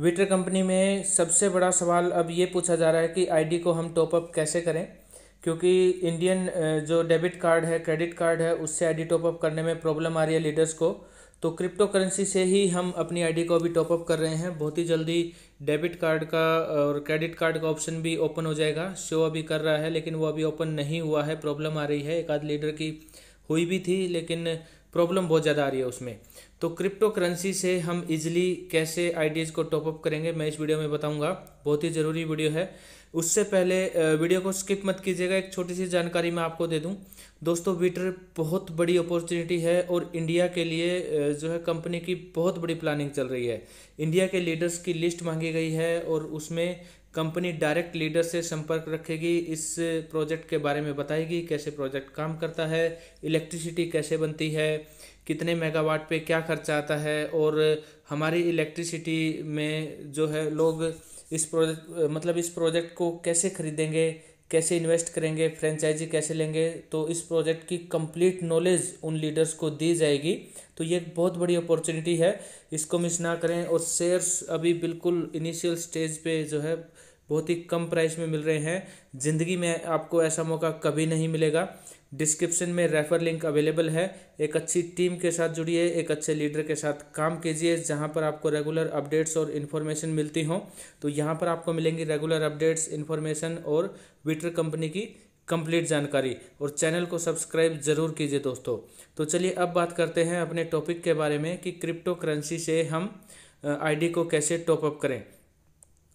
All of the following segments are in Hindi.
विटर कंपनी में सबसे बड़ा सवाल अब ये पूछा जा रहा है कि आईडी को हम टॉपअप कैसे करें क्योंकि इंडियन जो डेबिट कार्ड है क्रेडिट कार्ड है उससे आईडी टॉपअप करने में प्रॉब्लम आ रही है लीडर्स को तो क्रिप्टो करेंसी से ही हम अपनी आईडी को अभी टॉपअप कर रहे हैं बहुत ही जल्दी डेबिट कार्ड का और क्रेडिट कार्ड का ऑप्शन भी ओपन हो जाएगा शो अभी कर रहा है लेकिन वो अभी ओपन नहीं हुआ है प्रॉब्लम आ रही है एक आध लीडर की हुई भी थी लेकिन प्रॉब्लम बहुत ज़्यादा आ रही है उसमें तो क्रिप्टो करेंसी से हम इजिली कैसे आइडियाज़ को टॉपअप करेंगे मैं इस वीडियो में बताऊंगा बहुत ही ज़रूरी वीडियो है उससे पहले वीडियो को स्किप मत कीजिएगा एक छोटी सी जानकारी मैं आपको दे दूं दोस्तों विटर बहुत बड़ी अपॉर्चुनिटी है और इंडिया के लिए जो है कंपनी की बहुत बड़ी प्लानिंग चल रही है इंडिया के लीडर्स की लिस्ट मांगी गई है और उसमें कंपनी डायरेक्ट लीडर से संपर्क रखेगी इस प्रोजेक्ट के बारे में बताएगी कैसे प्रोजेक्ट काम करता है इलेक्ट्रिसिटी कैसे बनती है कितने मेगावाट पे क्या खर्चा आता है और हमारी इलेक्ट्रिसिटी में जो है लोग इस प्रोजेक्ट मतलब इस प्रोजेक्ट को कैसे खरीदेंगे कैसे इन्वेस्ट करेंगे फ्रेंचाइजी कैसे लेंगे तो इस प्रोजेक्ट की कंप्लीट नॉलेज उन लीडर्स को दी जाएगी तो ये एक बहुत बड़ी अपॉर्चुनिटी है इसको मिस ना करें और शेयर्स अभी बिल्कुल इनिशियल स्टेज पे जो है बहुत ही कम प्राइस में मिल रहे हैं ज़िंदगी में आपको ऐसा मौका कभी नहीं मिलेगा डिस्क्रिप्शन में रेफर लिंक अवेलेबल है एक अच्छी टीम के साथ जुड़िए एक अच्छे लीडर के साथ काम कीजिए जहाँ पर आपको रेगुलर अपडेट्स और इन्फॉर्मेशन मिलती हों तो यहाँ पर आपको मिलेंगी रेगुलर अपडेट्स इन्फॉर्मेशन और विटर कंपनी की कंप्लीट जानकारी और चैनल को सब्सक्राइब ज़रूर कीजिए दोस्तों तो चलिए अब बात करते हैं अपने टॉपिक के बारे में कि क्रिप्टो करेंसी से हम आईडी को कैसे टॉपअप करें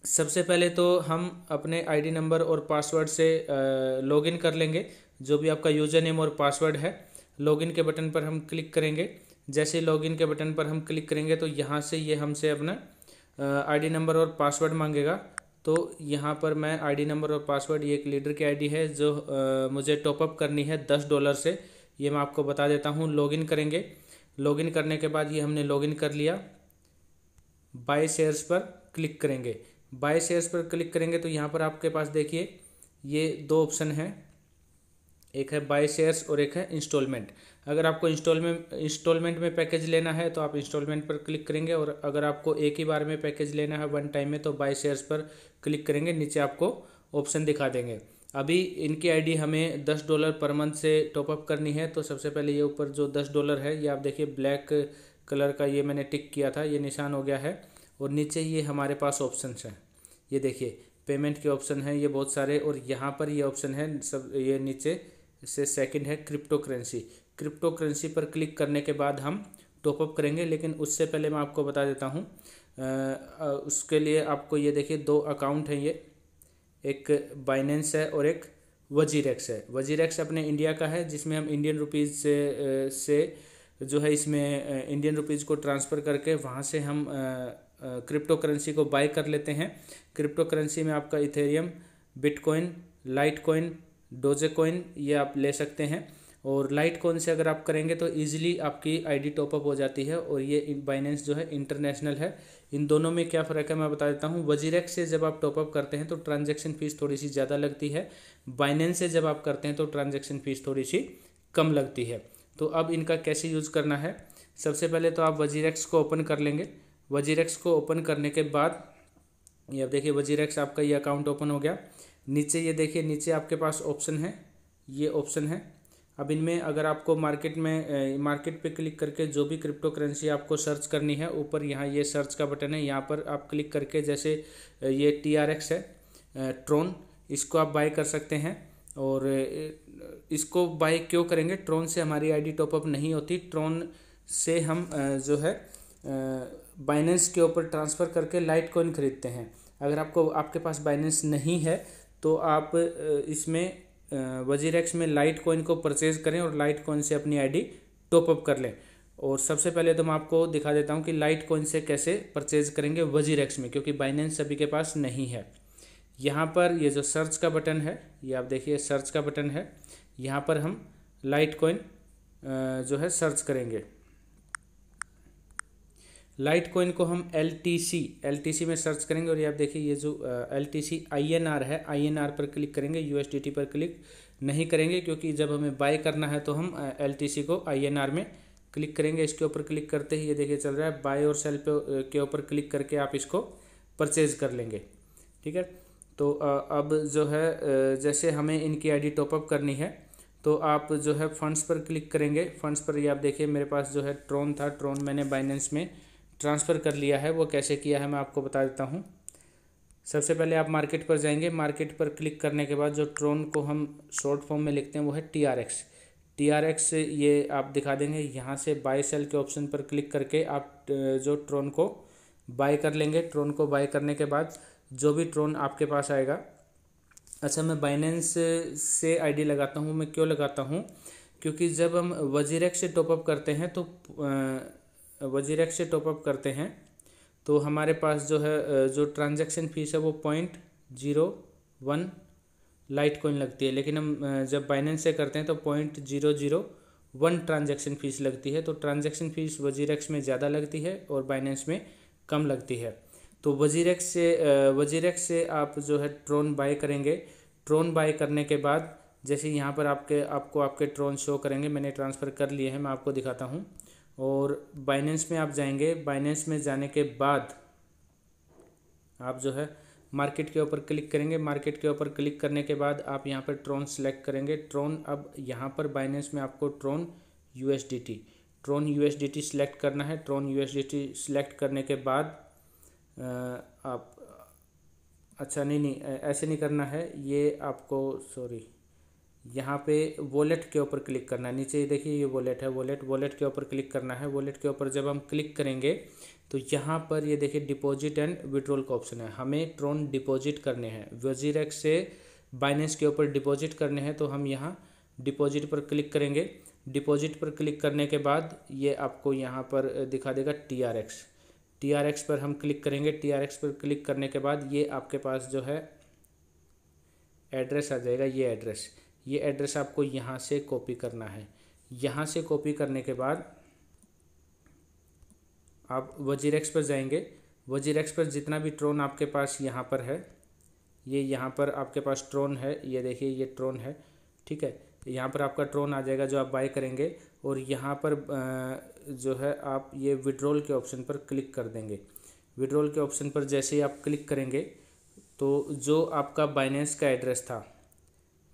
सबसे पहले तो हम अपने आईडी नंबर और पासवर्ड से लॉगिन कर लेंगे जो भी आपका यूज़र नेम और पासवर्ड है लॉगिन के बटन पर हम क्लिक करेंगे जैसे लॉगिन के बटन पर हम क्लिक करेंगे तो यहाँ से ये हमसे अपना आईडी नंबर और पासवर्ड मांगेगा तो यहाँ पर मैं आईडी नंबर और पासवर्ड ये एक लीडर की आईडी है जो आ, मुझे टॉपअप करनी है दस डॉलर से ये मैं आपको बता देता हूँ लॉगिन करेंगे लॉगिन करने के बाद ये हमने लॉगिन कर लिया बाई शेयर्स पर क्लिक करेंगे बाय शेयर्स पर क्लिक करेंगे तो यहाँ पर आपके पास देखिए ये दो ऑप्शन हैं एक है बाय शेयर्स और एक है इंस्टॉलमेंट अगर आपको इंस्टॉलमेंट इंस्टॉलमेंट में पैकेज लेना है तो आप इंस्टॉलमेंट पर क्लिक करेंगे और अगर आपको एक ही बार में पैकेज लेना है वन टाइम में तो बाय शेयर्स पर क्लिक करेंगे नीचे आपको ऑप्शन दिखा देंगे अभी इनकी आईडी हमें दस डॉलर पर मंथ से टॉपअप करनी है तो सबसे पहले ये ऊपर जो दस डॉलर है ये आप देखिए ब्लैक कलर का ये मैंने टिक किया था ये निशान हो गया है और नीचे ये हमारे पास ऑप्शन हैं ये देखिए पेमेंट के ऑप्शन है ये बहुत सारे और यहाँ पर ये ऑप्शन है सब ये नीचे से सेकंड है क्रिप्टो करेंसी क्रिप्टो करेंसी पर क्लिक करने के बाद हम टॉपअप करेंगे लेकिन उससे पहले मैं आपको बता देता हूँ उसके लिए आपको ये देखिए दो अकाउंट हैं ये एक बाइनेंस है और एक वजीरेक्स है वजीरेक्स अपने इंडिया का है जिसमें हम इंडियन रुपीज़ से से जो है इसमें इंडियन रुपीज़ को ट्रांसफ़र करके वहाँ से हम क्रिप्टो करेंसी को बाई कर लेते हैं क्रिप्टो करेंसी में आपका Ethereum Bitcoin Litecoin Dogecoin ये आप ले सकते हैं और लाइट कॉइन से अगर आप करेंगे तो ईजिली आपकी आईडी टॉपअप हो जाती है और ये बाइनेंस जो है इंटरनेशनल है इन दोनों में क्या फ़र्क है मैं बता देता हूँ वजीरेक्स से जब आप टॉपअप करते हैं तो ट्रांजेक्शन फ़ीस थोड़ी सी ज़्यादा लगती है बाइनेंस से जब आप करते हैं तो ट्रांजेक्शन फ़ीस थोड़ी सी कम लगती है तो अब इनका कैसे यूज़ करना है सबसे पहले तो आप वजीरेक्स को ओपन कर लेंगे वजीरेक्स को ओपन करने के बाद ये अब देखिए वजीर आपका ये अकाउंट ओपन हो गया नीचे ये देखिए नीचे आपके पास ऑप्शन है ये ऑप्शन है अब इनमें अगर आपको मार्केट में मार्केट पे क्लिक करके जो भी क्रिप्टो करेंसी आपको सर्च करनी है ऊपर यहाँ ये सर्च का बटन है यहाँ पर आप क्लिक करके जैसे ये टी आर एक्स है ट्रोन इसको आप बाय कर सकते हैं और इसको बाय क्यों करेंगे ट्रोन से हमारी आईडी टॉपअप नहीं होती ट्रोन से हम जो है बाइनेंस के ऊपर ट्रांसफ़र करके लाइट कॉइन ख़रीदते हैं अगर आपको आपके पास बाइनेंस नहीं है तो आप इसमें वजीर एक्स में लाइट कॉइन को परचेज़ करें और लाइट कॉइन से अपनी आईडी टॉपअप कर लें और सबसे पहले तो मैं आपको दिखा देता हूँ कि लाइट कॉइन से कैसे परचेज़ करेंगे वजीर एक्स में क्योंकि बाइनेंस सभी के पास नहीं है यहाँ पर ये जो सर्च का बटन है ये आप देखिए सर्च का बटन है यहाँ पर हम लाइट कॉइन जो है सर्च करेंगे लाइट कोइन को हम L T C L T C में सर्च करेंगे और ये आप देखिए ये जो L T C I N R है आई एन आर पर क्लिक करेंगे यू एस डी टी पर क्लिक नहीं करेंगे क्योंकि जब हमें बाय करना है तो हम एल टी सी को आई एन आर में क्लिक करेंगे इसके ऊपर क्लिक करते ही ये देखिए चल रहा है बाय और सेल पे के ऊपर क्लिक करके आप इसको परचेज कर लेंगे ठीक है तो अब जो है जैसे हमें इनकी आईडी टॉपअप करनी है तो आप जो है फंड्स पर क्लिक करेंगे फंड्स पर ये आप देखिए मेरे पास जो है ट्रोन था ट्रोन मैंने बाइनेंस में ट्रांसफ़र कर लिया है वो कैसे किया है मैं आपको बता देता हूँ सबसे पहले आप मार्केट पर जाएंगे मार्केट पर क्लिक करने के बाद जो ट्रोन को हम शॉर्ट फॉर्म में लिखते हैं वो है T R X T R X ये आप दिखा देंगे यहाँ से बाय सेल के ऑप्शन पर क्लिक करके आप जो ट्रोन को बाय कर लेंगे ट्रोन को बाय करने के बाद जो भी ट्रोन आपके पास आएगा अच्छा मैं बाइनेंस से आईडी लगाता हूँ मैं क्यों लगाता हूँ क्योंकि जब हम वजीरेक्स से टॉपअप करते हैं तो वजीरेक से टॉपअप करते हैं तो हमारे पास जो है जो ट्रांजैक्शन फ़ीस है वो point zero one Litecoin लगती है लेकिन हम जब बाइनेंस से करते हैं तो point zero zero one transaction fees लगती है तो ट्रांजेक्शन फ़ीस वजीरेक्स में ज़्यादा लगती है और बाइनेंस में कम लगती है तो वजीरक्स से वजीरेक्स से आप जो है ट्रोन बाय करेंगे ट्रोन बाय करने के बाद जैसे यहाँ पर आपके आपको आपके ट्रोन शो करेंगे मैंने ट्रांसफ़र कर लिए हैं मैं आपको दिखाता हूँ और बाइनेंस में आप जाएंगे बाइनेंस में जाने के बाद आप जो है मार्केट के ऊपर क्लिक करेंगे मार्केट के ऊपर क्लिक करने के बाद आप यहाँ पर ट्रोन सेलेक्ट करेंगे ट्रोन अब यहाँ पर बाइनेंस में आपको Tron U Tron U select करना है ट्रोन यू सिलेक्ट करने के बाद आप अच्छा नहीं नहीं ऐसे नहीं करना है ये आपको सॉरी यहाँ पे वॉलेट के ऊपर क्लिक करना है नीचे देखिए ये वॉलेट है वॉलेट वॉलेट के ऊपर क्लिक करना है वॉलेट के ऊपर जब हम क्लिक करेंगे तो यहाँ पर ये देखिए डिपॉजिट एंड विड्रोल का ऑप्शन है हमें ट्रोन डिपॉजिट करने हैं वजीरेक्स से बाइनेंस के ऊपर डिपॉजिट करने हैं तो हम यहाँ डिपॉजिट पर क्लिक करेंगे डिपॉजिट पर क्लिक करने के बाद ये आपको यहाँ पर दिखा देगा T R X T R X पर हम क्लिक करेंगे टी आर एक्स पर क्लिक करने के बाद ये आपके पास जो है एड्रेस आ जाएगा ये एड्रेस ये एड्रेस आपको यहाँ से कॉपी करना है यहाँ से कॉपी करने के बाद आप वजीर एक्स पर जाएंगे वजीर एक्स पर जितना भी ट्रोन आपके पास यहाँ पर है ये यहाँ पर आपके पास ट्रोन है ये देखिए ये ट्रोन है ठीक है यहाँ पर आपका ट्रोन आ जाएगा जो आप बाय करेंगे और यहाँ पर जो है आप ये विड्रोल के ऑप्शन पर क्लिक कर देंगे विड्रोल के ऑप्शन पर जैसे ही आप क्लिक करेंगे तो जो आपका बाइनेंस का एड्रेस था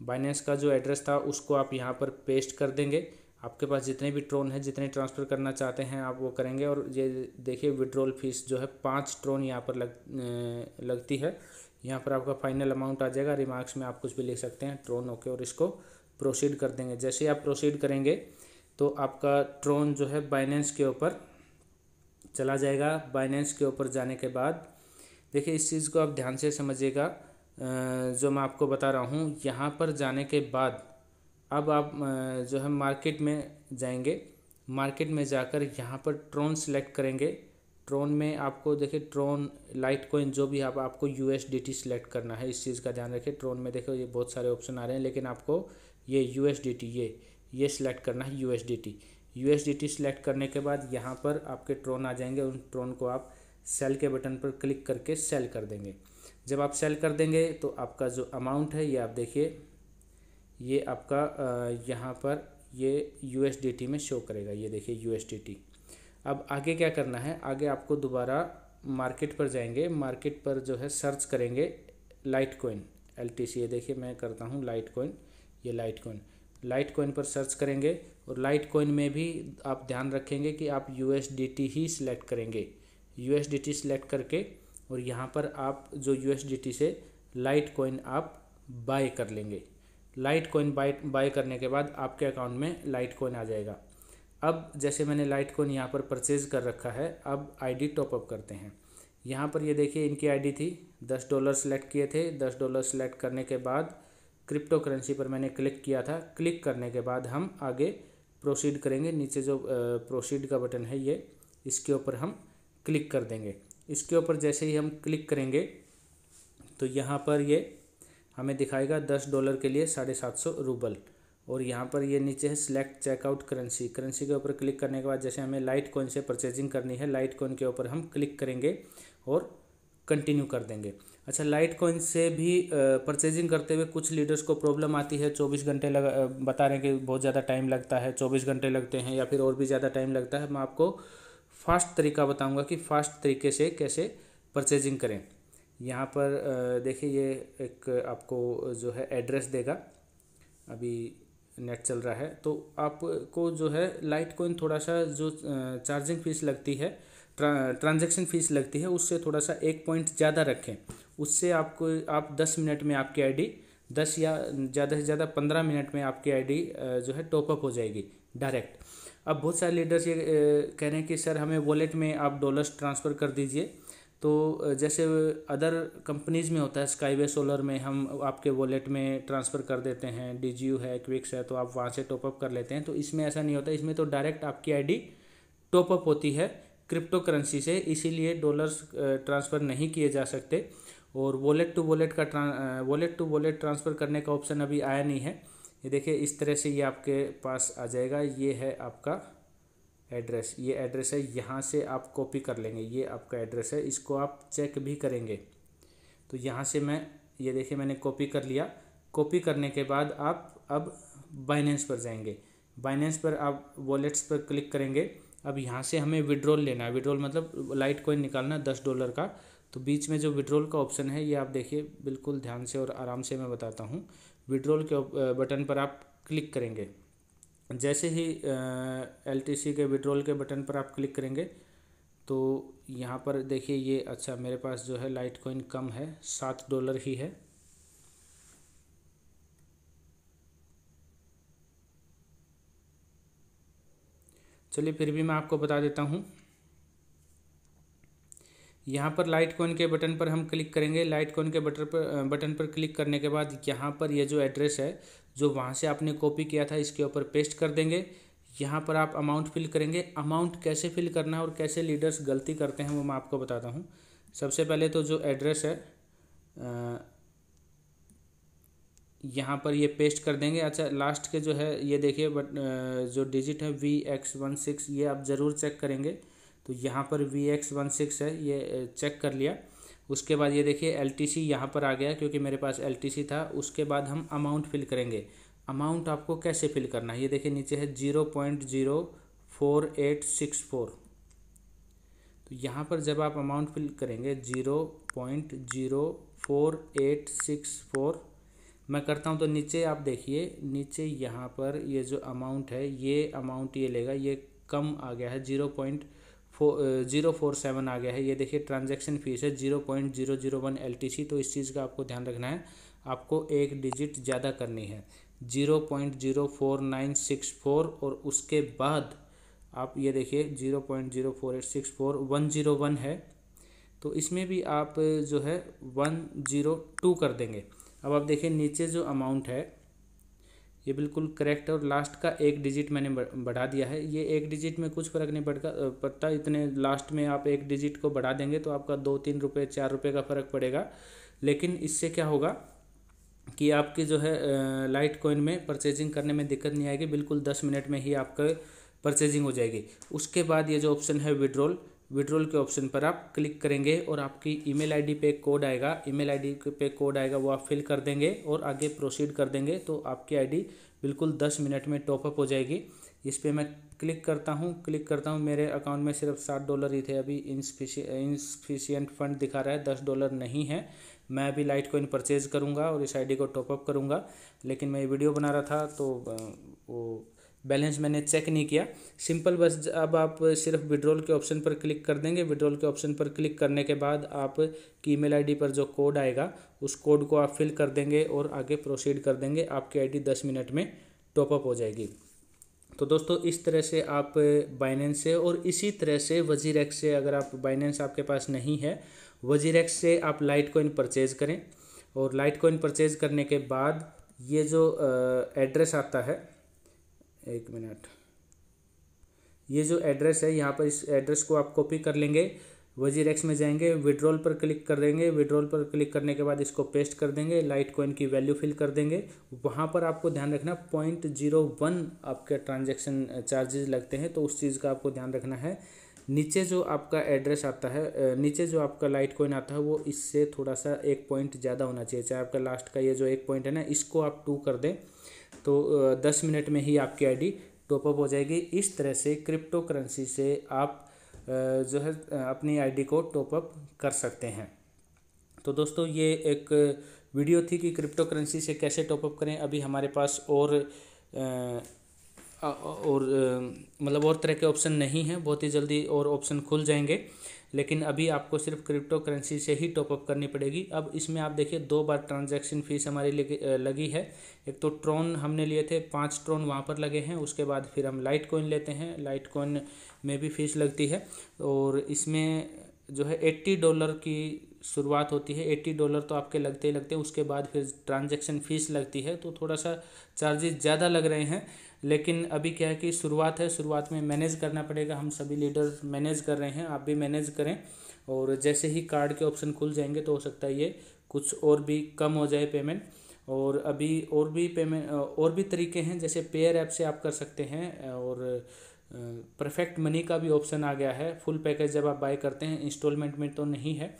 बाइनेंस का जो एड्रेस था उसको आप यहाँ पर पेस्ट कर देंगे आपके पास जितने भी ट्रोन है जितने ट्रांसफ़र करना चाहते हैं आप वो करेंगे और ये देखिए विड्रोल फीस जो है पाँच ट्रोन यहाँ पर लग लगती है यहाँ पर आपका फाइनल अमाउंट आ जाएगा रिमार्क्स में आप कुछ भी लिख सकते हैं ट्रोन ओके और इसको प्रोसीड कर देंगे जैसे आप प्रोसीड करेंगे तो आपका ट्रोन जो है बाइनेंस के ऊपर चला जाएगा बाइनेंस के ऊपर जाने के बाद देखिए इस चीज़ को आप ध्यान से समझिएगा जो मैं आपको बता रहा हूँ यहाँ पर जाने के बाद अब आप जो है मार्केट में जाएंगे मार्केट में जाकर यहाँ पर ट्रोन सेलेक्ट करेंगे ट्रोन में आपको देखिए ट्रोन लाइट कोइन जो भी आप आपको U S D T select करना है इस चीज़ का ध्यान रखें ट्रोन में देखो ये बहुत सारे ऑप्शन आ रहे हैं लेकिन आपको ये यू एस डी टी ये ये सिलेक्ट करना है U S D T U S D T select करने के बाद यहाँ पर आपके ट्रोन आ जाएंगे उन ट्रोन को आप सेल के बटन पर क्लिक करके सेल कर देंगे जब आप सेल कर देंगे तो आपका जो अमाउंट है ये आप देखिए ये आपका यहाँ पर ये यू में शो करेगा ये देखिए यू अब आगे क्या करना है आगे आपको दोबारा मार्केट पर जाएंगे मार्केट पर जो है सर्च करेंगे लाइट कोइन एल ये देखिए मैं करता हूँ लाइट कोइन ये लाइट कोइन लाइट कोइन पर सर्च करेंगे और लाइट कोइन में भी आप ध्यान रखेंगे कि आप यू ही सिलेक्ट करेंगे यू एस सेलेक्ट करके और यहाँ पर आप जो यू से लाइट कॉइन आप बाय कर लेंगे लाइट कॉइन बाय बाय करने के बाद आपके अकाउंट में लाइट कॉइन आ जाएगा अब जैसे मैंने लाइट कॉइन यहाँ पर परचेज़ कर रखा है अब आईडी टॉपअप करते हैं यहाँ पर ये देखिए इनकी आईडी थी दस डॉलर सेलेक्ट किए थे दस डॉलर सेलेक्ट करने के बाद क्रिप्टो करेंसी पर मैंने क्लिक किया था क्लिक करने के बाद हम आगे प्रोसीड करेंगे नीचे जो प्रोसीड का बटन है ये इसके ऊपर हम क्लिक कर देंगे इसके ऊपर जैसे ही हम क्लिक करेंगे तो यहाँ पर ये हमें दिखाएगा दस डॉलर के लिए साढ़े सात सौ रूबल और यहाँ पर ये नीचे है सिलेक्ट चेकआउट करेंसी करेंसी के ऊपर क्लिक करने के बाद जैसे हमें लाइट कॉइन से परचेजिंग करनी है लाइट कॉइन के ऊपर हम क्लिक करेंगे और कंटिन्यू कर देंगे अच्छा लाइट कॉइन से भी परचेजिंग करते हुए कुछ लीडर्स को प्रॉब्लम आती है चौबीस घंटे लगा बता रहे हैं कि बहुत ज़्यादा टाइम लगता है चौबीस घंटे लगते हैं या फिर और भी ज़्यादा टाइम लगता है हम आपको फास्ट तरीका बताऊंगा कि फास्ट तरीके से कैसे परचेजिंग करें यहाँ पर देखिए ये एक आपको जो है एड्रेस देगा अभी नेट चल रहा है तो आपको जो है लाइट कोइन थोड़ा सा जो चार्जिंग फीस लगती है ट्रांजैक्शन फीस लगती है उससे थोड़ा सा एक पॉइंट ज़्यादा रखें उससे आपको आप दस मिनट में आपकी आईडी दस या ज़्यादा से ज़्यादा पंद्रह मिनट में आपकी आईडी जो है टॉपअप हो जाएगी डायरेक्ट अब बहुत सारे लीडर्स ये कह रहे हैं कि सर हमें वॉलेट में आप डॉलर्स ट्रांसफ़र कर दीजिए तो जैसे अदर कंपनीज़ में होता है स्काईवे सोलर में हम आपके वॉलेट में ट्रांसफ़र कर देते हैं डी है क्विक्स है तो आप वहाँ से टॉपअप कर लेते हैं तो इसमें ऐसा नहीं होता इसमें तो डायरेक्ट आपकी आई टॉपअप होती है क्रिप्टो करेंसी से इसीलिए डॉलर्स ट्रांसफ़र नहीं किए जा सकते और वॉलेट टू वॉलेट का वॉलेट टू वॉलेट ट्रांसफ़र करने का ऑप्शन अभी आया नहीं है ये देखिए इस तरह से ये आपके पास आ जाएगा ये है आपका एड्रेस ये एड्रेस है यहाँ से आप कॉपी कर लेंगे ये आपका एड्रेस है इसको आप चेक भी करेंगे तो यहाँ से मैं ये देखिए मैंने कॉपी कर लिया कॉपी करने के बाद आप अब बाइनेंस पर जाएंगे बाइनेंस पर आप वॉलेट्स पर क्लिक करेंगे अब यहाँ से हमें विड्रॉल लेना है विड्रॉल मतलब लाइट कॉइन निकालना है दस डॉलर का तो बीच में जो विड्रॉल का ऑप्शन है ये आप देखिए बिल्कुल ध्यान से और आराम से मैं बताता हूँ विड्रॉल के बटन पर आप क्लिक करेंगे जैसे ही एल के विड्रॉल के बटन पर आप क्लिक करेंगे तो यहाँ पर देखिए ये अच्छा मेरे पास जो है लाइट कॉइन कम है सात डॉलर ही है चलिए फिर भी मैं आपको बता देता हूँ यहाँ पर लाइट कॉन के बटन पर हम क्लिक करेंगे लाइट कॉन के बटन पर बटन पर क्लिक करने के बाद यहाँ पर यह जो एड्रेस है जो वहाँ से आपने कॉपी किया था इसके ऊपर पेस्ट कर देंगे यहाँ पर आप अमाउंट फिल करेंगे अमाउंट कैसे फिल करना है और कैसे लीडर्स गलती करते हैं वो मैं आपको बताता हूँ सबसे पहले तो जो एड्रेस है यहाँ पर ये पेस्ट कर देंगे अच्छा लास्ट के जो है ये देखिए बट जो डिजिट है वी एक्स वन सिक्स ये आप ज़रूर चेक करेंगे तो यहाँ पर वी एक्स वन सिक्स है ये चेक कर लिया उसके बाद ये देखिए एल टी सी यहाँ पर आ गया क्योंकि मेरे पास एल टी सी था उसके बाद हम अमाउंट फिल करेंगे अमाउंट आपको कैसे फिल करना है ये देखिए नीचे है zero point zero four eight six four तो यहाँ पर जब आप अमाउंट फिल करेंगे zero point zero four eight six four मैं करता हूँ तो नीचे आप देखिए नीचे यहाँ पर ये जो अमाउंट है ये अमाउंट ये लेगा ये कम आ गया है zero point four zero four seven आ गया है ये देखिए ट्रांजैक्शन फीस है zero point zero zero one L T C तो इस चीज़ का आपको ध्यान रखना है आपको एक डिजिट ज़्यादा करनी है zero point zero four nine six four और उसके बाद आप ये देखिए zero point zero four eight six four one zero one है तो इसमें भी आप जो है वन जीरो टू कर देंगे अब आप देखिए नीचे जो अमाउंट है ये बिल्कुल करेक्ट है और लास्ट का एक डिजिट मैंने बढ़ा दिया है ये एक डिजिट में कुछ फ़र्क नहीं पड़ता पड़ता इतने लास्ट में आप एक डिजिट को बढ़ा देंगे तो आपका दो तीन रुपये चार रुपये का फ़र्क पड़ेगा लेकिन इससे क्या होगा कि आपकी जो है लाइट कोइन में परचेजिंग करने में दिक्कत नहीं आएगी बिल्कुल दस मिनट में ही आपका परचेजिंग हो जाएगी उसके बाद ये जो ऑप्शन है विड्रॉल विड्रोल के ऑप्शन पर आप क्लिक करेंगे और आपकी ईमेल आईडी पे कोड आएगा ईमेल आईडी पे कोड आएगा वो आप फिल कर देंगे और आगे प्रोसीड कर देंगे तो आपकी आईडी बिल्कुल दस मिनट में टॉपअप हो जाएगी इस पर मैं क्लिक करता हूँ क्लिक करता हूँ मेरे अकाउंट में सिर्फ सात डॉलर ही थे अभी इंसफिशियंट फंड दिखा रहा है दस डॉलर नहीं है मैं अभी लाइट कोइन परचेज़ करूँगा और इस डी को टॉपअप करूँगा लेकिन मैं वीडियो बना रहा था तो वो बैलेंस मैंने चेक नहीं किया सिंपल बस अब आप सिर्फ विड्रॉल के ऑप्शन पर क्लिक कर देंगे विड्रॉल के ऑप्शन पर क्लिक करने के बाद आप की ईमेल आईडी पर जो कोड आएगा उस कोड को आप फिल कर देंगे और आगे प्रोसीड कर देंगे आपकी आईडी दस मिनट में टॉपअप हो जाएगी तो दोस्तों इस तरह से आप बाइनेंस से और इसी तरह से वजीरेक्स से अगर आप बाइनेंस आपके पास नहीं है वजीरेक्स से आप लाइट कोइन परचेज़ करें और लाइट कोइन परचेज़ करने के बाद ये जो एड्रेस आता है एक मिनट ये जो एड्रेस है यहाँ पर इस एड्रेस को आप कॉपी कर लेंगे वजीर एक्स में जाएंगे विड्रॉल पर क्लिक कर देंगे विड्रॉल पर क्लिक करने के बाद इसको पेस्ट कर देंगे लाइट कॉइन की वैल्यू फिल कर देंगे वहाँ पर आपको ध्यान रखना पॉइंट जीरो वन आपके ट्रांजेक्शन चार्जेस लगते हैं तो उस चीज़ का आपको ध्यान रखना है नीचे जो आपका एड्रेस आता है नीचे जो आपका लाइट कॉइन आता है वो इससे थोड़ा सा एक पॉइंट ज़्यादा होना चाहिए चाहे आपका लास्ट का ये जो एक पॉइंट है ना इसको आप टू कर दें तो दस मिनट में ही आपकी आईडी टॉपअप हो जाएगी इस तरह से क्रिप्टो करेंसी से आप जो है अपनी आईडी को टॉपअप कर सकते हैं तो दोस्तों ये एक वीडियो थी कि क्रिप्टो करेंसी से कैसे टॉपअप करें अभी हमारे पास और और मतलब और तरह के ऑप्शन नहीं हैं बहुत ही जल्दी और ऑप्शन खुल जाएंगे लेकिन अभी आपको सिर्फ क्रिप्टो करेंसी से ही टॉपअप करनी पड़ेगी अब इसमें आप देखिए दो बार ट्रांजैक्शन फीस हमारी लगी है एक तो ट्रोन हमने लिए थे पाँच ट्रोन वहाँ पर लगे हैं उसके बाद फिर हम लाइट कॉइन लेते हैं लाइट कॉइन में भी फीस लगती है और इसमें जो है एट्टी डॉलर की शुरुआत होती है एट्टी डॉलर तो आपके लगते ही लगते हैं उसके बाद फिर ट्रांजेक्शन फीस लगती है तो थोड़ा सा चार्जेस ज़्यादा लग रहे हैं लेकिन अभी क्या है कि शुरुआत है शुरुआत में मैनेज करना पड़ेगा हम सभी लीडर मैनेज कर रहे हैं आप भी मैनेज करें और जैसे ही कार्ड के ऑप्शन खुल जाएंगे तो हो सकता है ये कुछ और भी कम हो जाए पेमेंट और अभी और भी पेमेंट और भी तरीके हैं जैसे पेयर ऐप से आप कर सकते हैं और परफेक्ट मनी का भी ऑप्शन आ गया है फुल पैकेज जब आप बाय करते हैं इंस्टॉलमेंट में तो नहीं है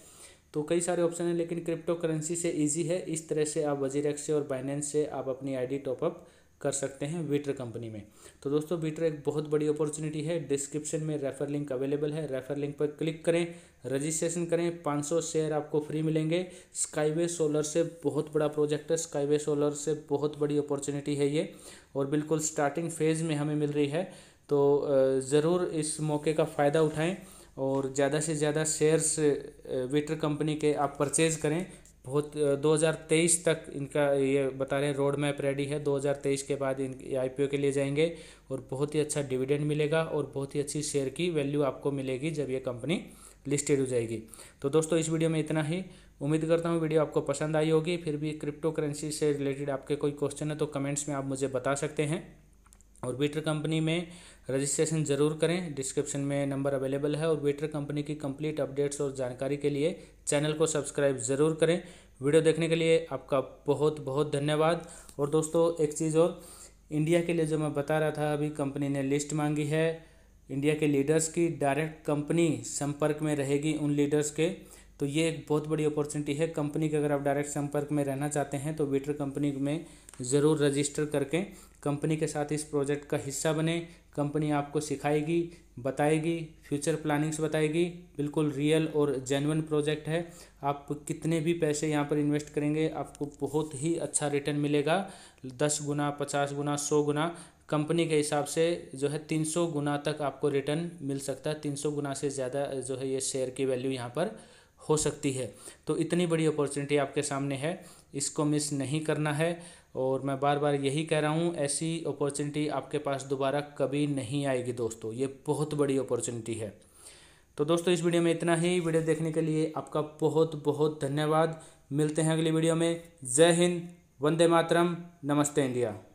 तो कई सारे ऑप्शन हैं लेकिन क्रिप्टो करेंसी से इजी है इस तरह से आप वजीर से और बाइनेंस से आप अपनी आईडी टॉपअप कर सकते हैं विटर कंपनी में तो दोस्तों विटर एक बहुत बड़ी अपॉर्चुनिटी है डिस्क्रिप्शन में रेफर लिंक अवेलेबल है रेफर लिंक पर क्लिक करें रजिस्ट्रेशन करें 500 शेयर आपको फ्री मिलेंगे स्काईवे सोलर से बहुत बड़ा प्रोजेक्ट है स्काईवे सोलर से बहुत बड़ी अपॉर्चुनिटी है ये और बिल्कुल स्टार्टिंग फेज़ में हमें मिल रही है तो ज़रूर इस मौके का फ़ायदा उठाएँ और ज़्यादा से ज़्यादा शेयर्स वीटर कंपनी के आप परचेज़ करें बहुत 2023 तक इनका ये बता रहे हैं रोड मैप रेडी है 2023 के बाद इन आईपीओ के लिए जाएंगे और बहुत ही अच्छा डिविडेंड मिलेगा और बहुत ही अच्छी शेयर की वैल्यू आपको मिलेगी जब ये कंपनी लिस्टेड हो जाएगी तो दोस्तों इस वीडियो में इतना ही उम्मीद करता हूँ वीडियो आपको पसंद आई होगी फिर भी क्रिप्टो करेंसी से रिलेटेड आपके कोई क्वेश्चन है तो कमेंट्स में आप मुझे बता सकते हैं ऑर्बिटर कंपनी में रजिस्ट्रेशन ज़रूर करें डिस्क्रिप्शन में नंबर अवेलेबल है ऑर्बिटर कंपनी की कंप्लीट अपडेट्स और जानकारी के लिए चैनल को सब्सक्राइब ज़रूर करें वीडियो देखने के लिए आपका बहुत बहुत धन्यवाद और दोस्तों एक चीज़ और इंडिया के लिए जो मैं बता रहा था अभी कंपनी ने लिस्ट मांगी है इंडिया के लीडर्स की डायरेक्ट कंपनी संपर्क में रहेगी उन लीडर्स के तो ये एक बहुत बड़ी अपॉर्चुनिटी है कंपनी के अगर आप डायरेक्ट संपर्क में रहना चाहते हैं तो वीटर कंपनी में ज़रूर रजिस्टर करके कंपनी के साथ इस प्रोजेक्ट का हिस्सा बने कंपनी आपको सिखाएगी बताएगी फ्यूचर प्लानिंग्स बताएगी बिल्कुल रियल और जेनवन प्रोजेक्ट है आप कितने भी पैसे यहाँ पर इन्वेस्ट करेंगे आपको बहुत ही अच्छा रिटर्न मिलेगा दस गुना पचास गुना सौ गुना कंपनी के हिसाब से जो है तीन सौ गुना तक आपको रिटर्न मिल सकता है तीन सौ गुना से ज़्यादा जो है ये शेयर की वैल्यू यहाँ पर हो सकती है तो इतनी बड़ी अपॉर्चुनिटी आपके सामने है इसको मिस नहीं करना है और मैं बार बार यही कह रहा हूँ ऐसी अपॉर्चुनिटी आपके पास दोबारा कभी नहीं आएगी दोस्तों ये बहुत बड़ी अपॉर्चुनिटी है तो दोस्तों इस वीडियो में इतना ही वीडियो देखने के लिए आपका बहुत बहुत धन्यवाद मिलते हैं अगली वीडियो में जय हिंद वंदे मातरम नमस्ते इंडिया